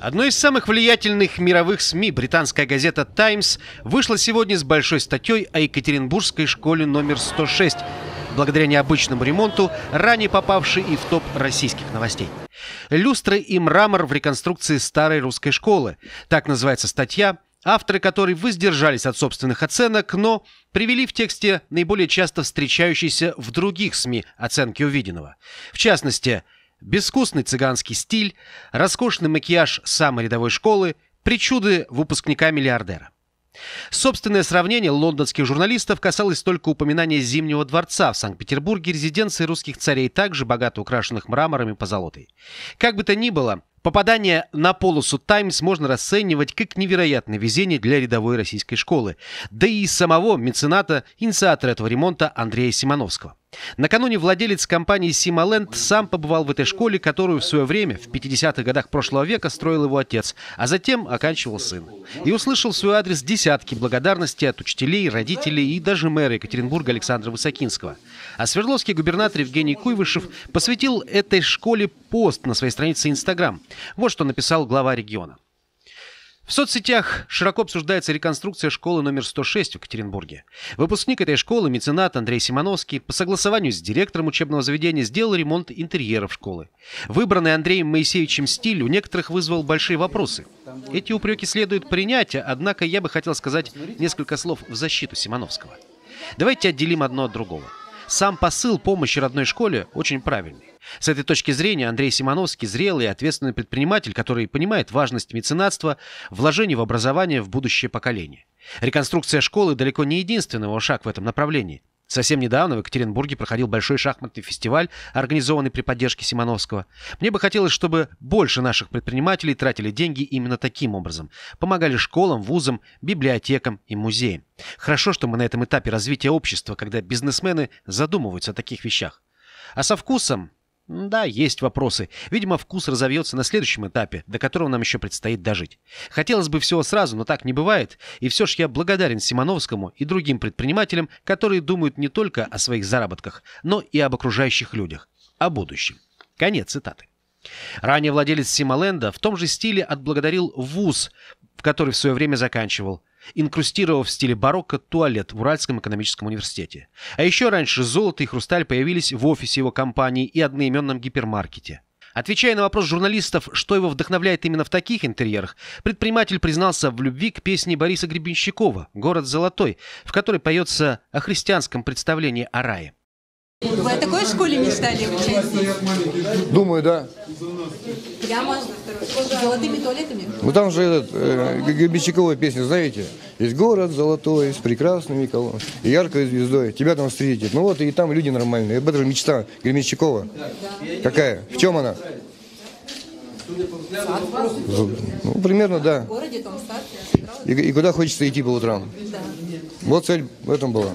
Одно из самых влиятельных мировых СМИ, британская газета «Таймс», вышла сегодня с большой статьей о Екатеринбургской школе номер 106, благодаря необычному ремонту, ранее попавшей и в топ российских новостей. Люстры и мрамор в реконструкции старой русской школы. Так называется статья, авторы которой воздержались от собственных оценок, но привели в тексте наиболее часто встречающиеся в других СМИ оценки увиденного. В частности, Бескусный цыганский стиль, роскошный макияж самой рядовой школы, причуды выпускника-миллиардера. Собственное сравнение лондонских журналистов касалось только упоминания Зимнего дворца в Санкт-Петербурге, резиденции русских царей, также богато украшенных мрамором и позолотой. Как бы то ни было, попадание на полосу «Таймс» можно расценивать как невероятное везение для рядовой российской школы, да и самого мецената, инициатора этого ремонта Андрея Симоновского. Накануне владелец компании «Симоленд» сам побывал в этой школе, которую в свое время, в 50-х годах прошлого века, строил его отец, а затем оканчивал сын. И услышал в свой адрес десятки благодарностей от учителей, родителей и даже мэра Екатеринбурга Александра Высокинского. А Свердловский губернатор Евгений Куйвышев посвятил этой школе пост на своей странице Инстаграм. Вот что написал глава региона. В соцсетях широко обсуждается реконструкция школы номер 106 в Екатеринбурге. Выпускник этой школы, меценат Андрей Симоновский, по согласованию с директором учебного заведения сделал ремонт интерьеров школы. Выбранный Андреем Моисеевичем стиль у некоторых вызвал большие вопросы. Эти упреки следует принять, однако я бы хотел сказать несколько слов в защиту Симоновского. Давайте отделим одно от другого. Сам посыл помощи родной школе очень правильный. С этой точки зрения Андрей Симоновский – зрелый и ответственный предприниматель, который понимает важность меценатства, вложений в образование в будущее поколение. Реконструкция школы далеко не единственный его шаг в этом направлении. Совсем недавно в Екатеринбурге проходил большой шахматный фестиваль, организованный при поддержке Симоновского. Мне бы хотелось, чтобы больше наших предпринимателей тратили деньги именно таким образом. Помогали школам, вузам, библиотекам и музеям. Хорошо, что мы на этом этапе развития общества, когда бизнесмены задумываются о таких вещах. А со вкусом да, есть вопросы. Видимо, вкус разовьется на следующем этапе, до которого нам еще предстоит дожить. Хотелось бы всего сразу, но так не бывает. И все же я благодарен Симоновскому и другим предпринимателям, которые думают не только о своих заработках, но и об окружающих людях, о будущем. Конец цитаты. Ранее владелец Симоленда в том же стиле отблагодарил ВУЗ, в который в свое время заканчивал инкрустировав в стиле барокко туалет в Уральском экономическом университете. А еще раньше золото и хрусталь появились в офисе его компании и одноименном гипермаркете. Отвечая на вопрос журналистов, что его вдохновляет именно в таких интерьерах, предприниматель признался в любви к песне Бориса Гребенщикова «Город золотой», в которой поется о христианском представлении о рае. Вы о такой школе мечтали учиться? Думаю, да. Прямо с золотыми туалетами? Ну там же этот, э, Гребенщиковой песня, знаете? Есть город золотой, с прекрасными колоннами, яркой звездой. Тебя там встретят. Ну вот, и там люди нормальные. Об этом мечта Гребенщикова. Да. Какая? В чем она? ну, примерно, да. И, и куда хочется идти по утрам. Да. Вот цель в этом была.